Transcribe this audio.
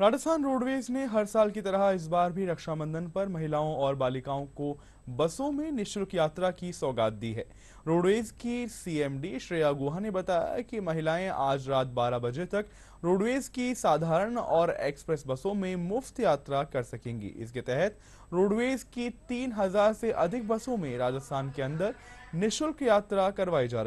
Rajasthan roadways ने हर साल की तरह इस बार भी रक्षाबंधन पर महिलाओं और बालिकाओं को बसों में निशुल्क यात्रा की सौगात दी है रोडवेज की सीएमडी श्रेया गुहा ने बताया कि महिलाएं आज रात 12 बजे तक रोडवेज की साधारण और एक्सप्रेस बसों में मुफ्त यात्रा कर सकेंगी इसके तहत रोडवेज की 3000 से अधिक बसों में राजस्थान के अंदर निःशुल्क यात्रा करवाई जा रही